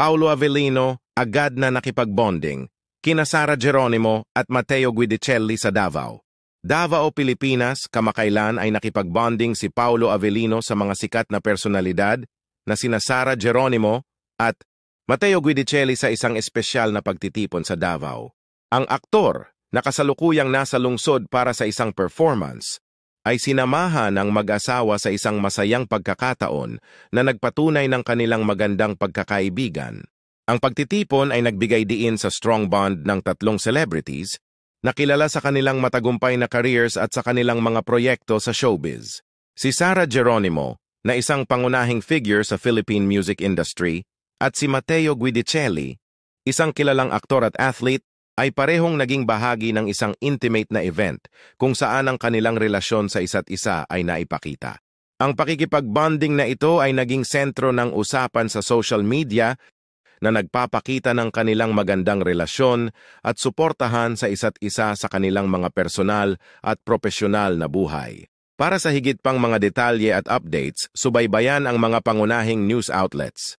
Paulo Avellino agad na nakipagbonding kina Sara Geronimo at Mateo Guidicelli sa Davao. Davao, Pilipinas, kamakailan ay nakipagbonding si Paulo Avellino sa mga sikat na personalidad na sina Sara Geronimo at Mateo Guidicelli sa isang espesyal na pagtitipon sa Davao. Ang aktor na kasalukuyang nasa lungsod para sa isang performance ay sinamahan ng mag-asawa sa isang masayang pagkakataon na nagpatunay ng kanilang magandang pagkakaibigan. Ang pagtitipon ay nagbigay diin sa strong bond ng tatlong celebrities na kilala sa kanilang matagumpay na careers at sa kanilang mga proyekto sa showbiz. Si Sara Geronimo, na isang pangunahing figure sa Philippine music industry, at si Mateo Guidicelli, isang kilalang aktor at athlete ay parehong naging bahagi ng isang intimate na event kung saan ang kanilang relasyon sa isa't isa ay naipakita. Ang pakikipagbonding na ito ay naging sentro ng usapan sa social media na nagpapakita ng kanilang magandang relasyon at suportahan sa isa't isa sa kanilang mga personal at profesional na buhay. Para sa higit pang mga detalye at updates, subaybayan ang mga pangunahing news outlets.